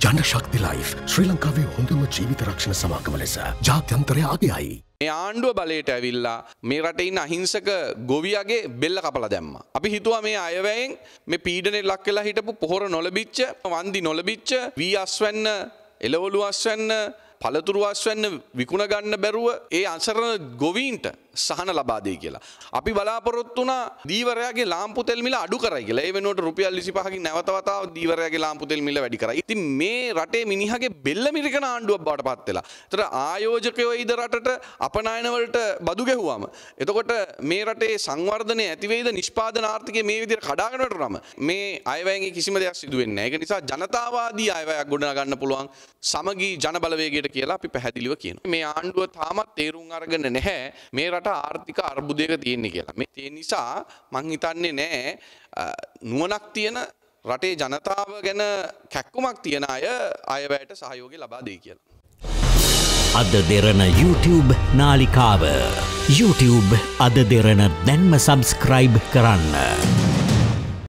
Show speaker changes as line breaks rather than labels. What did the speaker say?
ජන ශක්ති ලයිෆ් ශ්‍රී ලංකාවේ හොඳම ජීවිත රක්ෂණ සමාගම ලෙස ජාත්‍යන්තරය අගේයි.
මේ ආණ්ඩුව බලයට ඇවිල්ලා මේ රටයින් අහිංසක ගොවියගේ බෙල්ල කපල දැම්ම. අපි හිතුවා මේ අයවැයෙන් මේ පීඩනෙ ලක් කලා හිටපු පොහොර නොලබිච්ච වන්දි නොලබිච්ච වී අස්වන්න එලවොලු අස්වන්න පළතුරුවස්වන්න විකුණ ගන්න බැරුව ඒ අන්සරණ ගොවීන්ට සහන ලබාදේ කියලා. අපි බලාපොරොත්තුන දීවරයාගේ ලාම්පුතෙල් මිල අඩු කරයි කියලා ඒ වෙනුවට රුපියල් 25කින් නැවතවතාව දීවරයාගේ ලාම්පුතෙල් මිල වැඩි කරයි. ඉතින් මේ රටේ මිනිහගේ බෙල්ල මිරිකන ආණ්ඩුවක් බවට පත් වෙලා. ඒතර ආයෝජකයෝ ඉද රටට අපනයන වලට බදු ගැහුවාම එතකොට මේ රටේ සංවර්ධනය ඇති වෙයිද නිෂ්පාදන ආර්ථිකය මේ විදිහට කඩාගෙන යනවාම මේ අයවැයෙන් කිසිම දෙයක් සිදු වෙන්නේ නැහැ. ඒක නිසා ජනතාවාදී අයවැයක් ගොඩනගන්න පුළුවන් සමගී ජන බලවේගයට කියලා අපි පැහැදිලිව කියනවා. මේ ආණ්ඩුව තාමත් තේරුම් අරගෙන නැහැ මේ රට ආර්ථික අර්බුදයක තියෙන්නේ කියලා. මේ ඒ නිසා මං හිතන්නේ නෑ නුවණක් තියෙන රටේ ජනතාව ගැන කැක්කුමක් තියෙන අය අයවැයට සහයෝගය ලබා දෙයි කියලා.
අද දෙරන YouTube නාලිකාව YouTube අද දෙරන දැන්ම සබස්ක්‍රයිබ් කරන්න.